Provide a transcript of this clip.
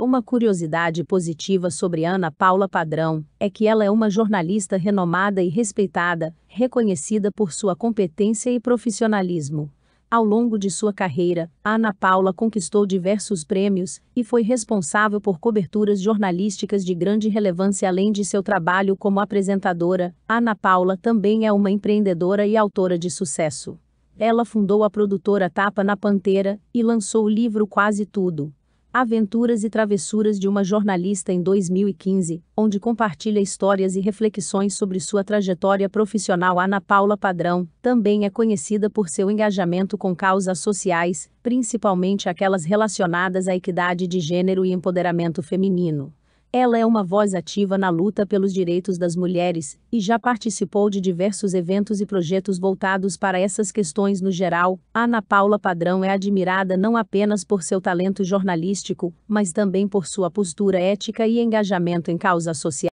Uma curiosidade positiva sobre Ana Paula Padrão é que ela é uma jornalista renomada e respeitada, reconhecida por sua competência e profissionalismo. Ao longo de sua carreira, Ana Paula conquistou diversos prêmios e foi responsável por coberturas jornalísticas de grande relevância além de seu trabalho como apresentadora. Ana Paula também é uma empreendedora e autora de sucesso. Ela fundou a produtora Tapa na Panteira e lançou o livro Quase Tudo Aventuras e Travessuras de uma Jornalista em 2015, onde compartilha histórias e reflexões sobre sua trajetória profissional. Ana Paula Padrão também é conhecida por seu engajamento com causas sociais, principalmente aquelas relacionadas à equidade de gênero e empoderamento feminino. Ela é uma voz ativa na luta pelos direitos das mulheres e já participou de diversos eventos e projetos voltados para essas questões no geral. Ana Paula Padrão é admirada não apenas por seu talento jornalístico, mas também por sua postura ética e engajamento em causas sociais.